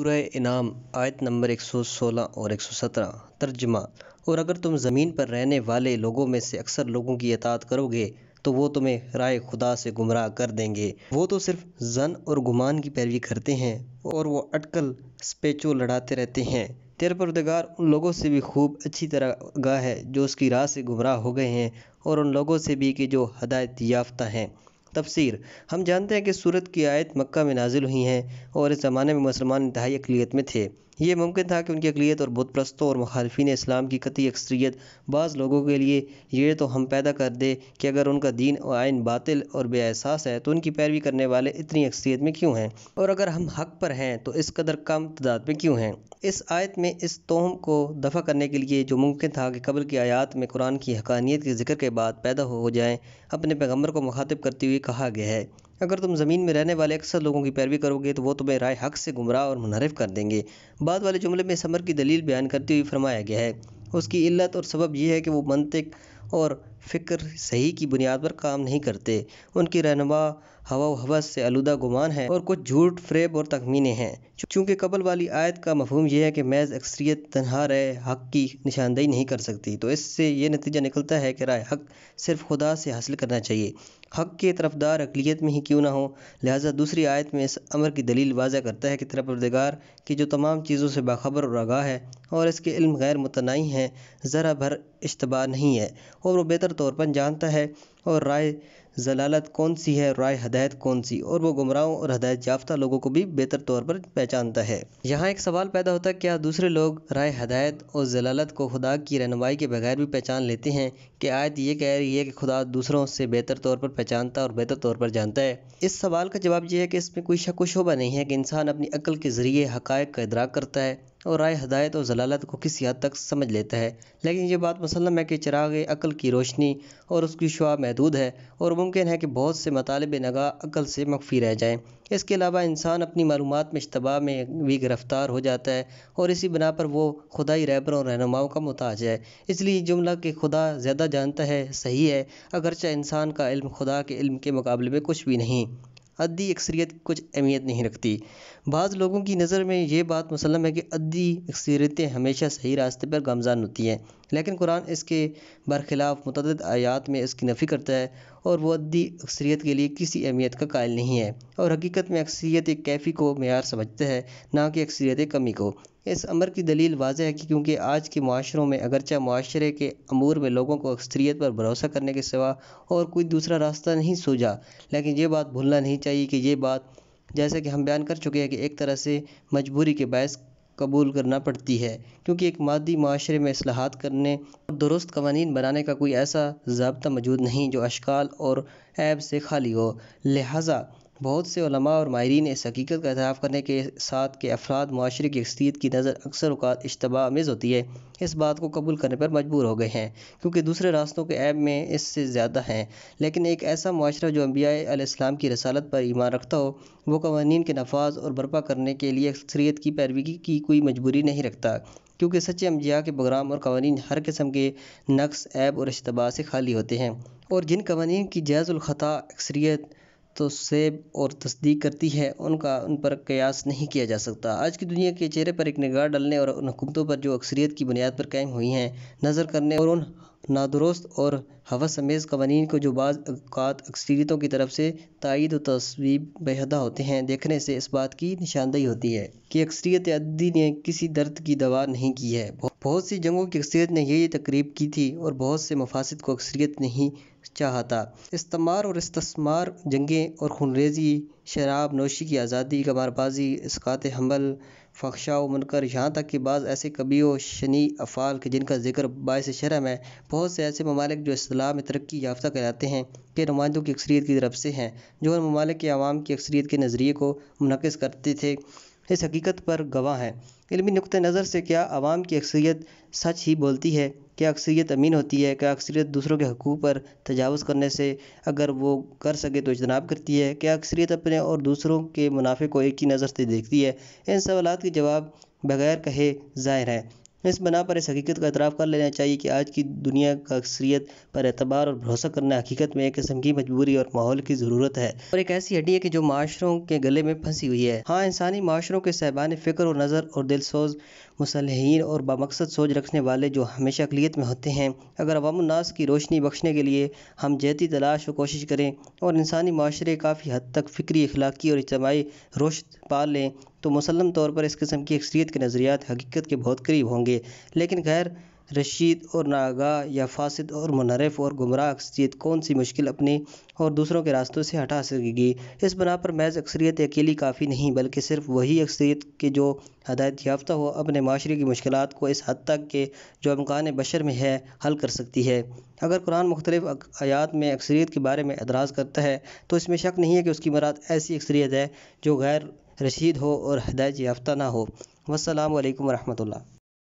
सूरह इनाम आयत नंबर 116 और 117 तर्जमा और अगर तुम ज़मीन पर रहने वाले लोगों में से अक्सर लोगों की अतात करोगे तो वो तुम्हें राय खुदा से गुमराह कर देंगे वो तो सिर्फ जन और गुमान की पैरवी करते हैं और वो अटकल स्पेचो लड़ाते रहते हैं तेरे परदगार उन लोगों से भी खूब अच्छी तरह गाह है जो उसकी राह से गुमराह हो गए हैं और उन लोगों से भी कि जो हदायत याफ्ता हैं तफसीर हम जानते हैं कि सूरत की आयत मक्का में नाजिल हुई हैं और इस ज़माने में मुसलमान इंतहाई अकलीत में थे ये मुमकिन था कि उनकी अकलीत और बुत प्रस्तों और मुखालफी इस्लाम की कती अक्सरीत बाज़ लोगों के लिए ये तो हम पैदा कर दे कि अगर उनका दीन और आयन बातिल और बेअसास है तो उनकी पैरवी करने वाले इतनी अक्सरीत में क्यों हैं और अगर हम हक पर हैं तो इस कदर कम तादाद में क्यों हैं इस आयत में इस तोहम को दफ़ा करने के लिए जो मुमकिन था कि कबल की आयात में कुरान की हकानियत के जिक्र के बाद पैदा हो जाएँ अपने पैगम्बर को मुखातब करते हुए कहा गया है अगर तुम ज़मीन में रहने वाले अक्सर लोगों की पैरवी करोगे तो वो तुम्हें राय हक से गुमराह और मुनरफ कर देंगे बाद वाले जुमले में समर की दलील बयान करते हुए फरमाया गया है उसकी इल्लत और सबब यह है कि वो मनतिक और फ़िक्र सही की बुनियाद पर काम नहीं करते उनकी रहनमा हवा हवस से आलूदा गुमान है और कुछ झूठ फ्रेब और तखमीने हैं चूँकि कबल वाली आयत का मफहम यह है कि मैज़ अक्सरियत तनहा रहे हक की निशानदेही नहीं कर सकती तो इससे यह नतीजा निकलता है कि राय हक सिर्फ खुदा से हासिल करना चाहिए हक के तरफदार अकलीत में ही क्यों ना हो लिहाजा दूसरी आयत में इस अमर की दलील वाजह करता है कि तरफदगार की जो तमाम चीज़ों से बाखबर और आगाह है और इसके इल्म गैर मुतनाई हैं ज़रा भर इश्तबा नहीं है और वो बेहतर तौर पर जानता है और राय जलालत कौन सी है राय हदायत कौन सी और वो गुमराहों और हदायत याफ्ता लोगों को भी बेहतर तौर पर पहचानता है यहाँ एक सवाल पैदा होता है क्या दूसरे लोग राय हदायत और जलालत को खुदा की रहनमाई के बगैर भी पहचान लेते हैं कि आयत ये कह रही है कि खुदा दूसरों से बेहतर तौर पर पहचानता और बेहतर तौर पर जानता है इस सवाल का जवाब यह है कि इसमें कोई शक शुबा नहीं है कि इंसान अपनी अकल के ज़रिए हक़ का इदराक करता है और राय हदायत और जलालत को किसी हद तक समझ लेता है लेकिन ये बात मुसलम है कि चिराग अकल की रोशनी और उसकी शुआ महदूद महदूद है और मुमकिन है कि बहुत से मतलब नगा अकल से मख्फी रह जाएँ इसके अलावा इंसान अपनी मालूम में इशतबा में भी गिरफ़्तार हो जाता है और इसी बना पर वो खुदाई रहबरों और रहनुमाओं का मोहताज है इसलिए जुमला के खुदा ज़्यादा जानता है सही है अगरचे इंसान का इल्म खुदा के इल्म के मुकाबले में कुछ भी नहीं अद्दी अक्सरीत कुछ अहमियत नहीं रखती बाज़ लोगों की नज़र में ये बात मुसलम है कि अद्दी अक्सरियतें हमेशा सही रास्ते पर गमजान होती हैं लेकिन कुरान इसके बरखिलाफ़ मतद आयात में इसकी नफ़ी करता है और वह अद्दी अक्सरीत के लिए किसी अहमियत का कायल नहीं है और हकीकत में अक्सरीत एक कैफ़ी को मैार समझता है ना कि अक्सरीत कमी को इस अमर की दलील वाज है कि क्योंकि आज के माशरों में अगरचा माशरे के अमूर में लोगों को अक्सरीत पर भरोसा करने के सिवा और कोई दूसरा रास्ता नहीं सूझा लेकिन ये बात भूलना नहीं चाहिए कि ये बात जैसा कि हम बयान कर चुके हैं कि एक तरह से मजबूरी के बायस कबूल करना पड़ती है क्योंकि एक मादी माशरे में असलाहत करने और दुरुस्त कवानी बनाने का कोई ऐसा जबता मौजूद नहीं जो अशकाल और ऐब से खाली हो लिहाजा बहुत से और माहरीन इस हकीकत का एतराफ़ करने के साथ के अफराद माशरे की अक्सरीत की नज़र अक्सर अवत इश्तबा मेज़ होती है इस बात को कबूल करने पर मजबूर हो गए हैं क्योंकि दूसरे रास्तों के ऐब में इससे ज़्यादा हैं लेकिन एक ऐसा माशरा जो अम्बियाम की रसालत पर ईमान रखता हो वह कवानीन के नफाज और बर्पा करने के लिए अक्सरीत की पैरवी की कोई मजबूरी नहीं रखता क्योंकि सच्चे अम्बिया के प्रोग्राम और कवानी हर किस्म के नक्स ऐब और इश्तबा से खाली होते हैं और जिन कवानी की जैज़ुलख़ता अक्सरीत तो सेब और तस्दीक करती है उनका उन पर कयास नहीं किया जा सकता आज की दुनिया के चेहरे पर एक निगाह डालने और उन हुकूमतों पर जो अक्सरियत की बुनियाद पर कायम हुई हैं नज़र करने और उन नादुरुस्त और हवस अमेज़ कवानीन को जो बाज़ अवकात अक्सरियतों की तरफ से तइद व तस्वीब बेहदा होते हैं देखने से इस बात की निशानदेही होती है कि अक्सरियत अदी ने किसी दर्द की दवा नहीं की है बहुत सी जंगों की अक्सरियत ने यही तकरीब की थी और बहुत से मफासद को अक्सरियत नहीं चाहता इस्तेमार और इस्तेमार जंगें और खूनरेज़ी शराब नोशी की आज़ादी कमारबाजी इसकात हमल फख्शा मनकर मुनकर यहाँ तक कि बाज़ ऐसे कबी व शनि अफ़ाल के जिनका जिक्र बायस शर्म है बहुत से ऐसे ममालिक जो इस्लाम में तरक्की याफ्ता कहलाते हैं के नुमाइंदों की अक्सरीत की तरफ से हैं जो उन ममालिक के आवाम की अक्सरीत के नज़रिए को मुनकस करते थे इस हकीकत पर गवाह हैं इलमी नुक़ नज़र से क्या आवाम की अक्सरियत सच ही बोलती है क्या अक्सरियत अमीन होती है क्या अक्सरियत दूसरों के हकूक़ पर तजावज़ करने से अगर वो कर सके तो इजनाब करती है क्या अक्सरियत अपने और दूसरों के मुनाफे को एक ही नज़र से देखती है इन सवाल के जवाब बगैर कहे ज़ाहिर हैं इस बना पर इस हकीकत का एतराफ़ कर लेना चाहिए कि आज की दुनिया का अक्सरियत पर एतबार और भरोसा करना हकीकत में एक किस्म की मजबूरी और माहौल की ज़रूरत है और एक ऐसी हड्डी है कि जो माशरों के गले में फंसी हुई है हाँ इंसानी माशरों के साहबान फ़िक्र और नज़र और दिलसोज मुसलहन और बामकसद सोच रखने वाले जो हमेशा अकलीत में होते हैं अगर अवामनास की रोशनी बख्शने के लिए हम जहती तलाश और कोशिश करें और इंसानी माशरे काफ़ी हद तक फ़िक्री अखलाकी और इजमाही रोश पा लें तो मुसलम तौर पर इस किस्म की अक्सरीत के नज़रियात हकीकत के बहुत करीब होंगे लेकिन गैर रशीद और नागा या फासद और मुनरफ और गुमराह अक्सरीत कौन सी मुश्किल अपनी और दूसरों के रास्तों से हटा सकेगी इस बना पर महज अक्सरीत अकेली काफ़ी नहीं बल्कि सिर्फ वही अक्सरीत के जो हदायत याफ्ता हो अपने माशरे की मुश्किल को इस हद तक के जो अमकान बशर में है हल कर सकती है अगर कुरान मुख्तलिफ आयात में अक्सरीत के बारे में एतराज़ करता है तो इसमें शक नहीं है कि उसकी मराद ऐसी अक्सरीत है जो गैर रशीद हो और हिदायत याफ्ता ना हो वसलम वरहमल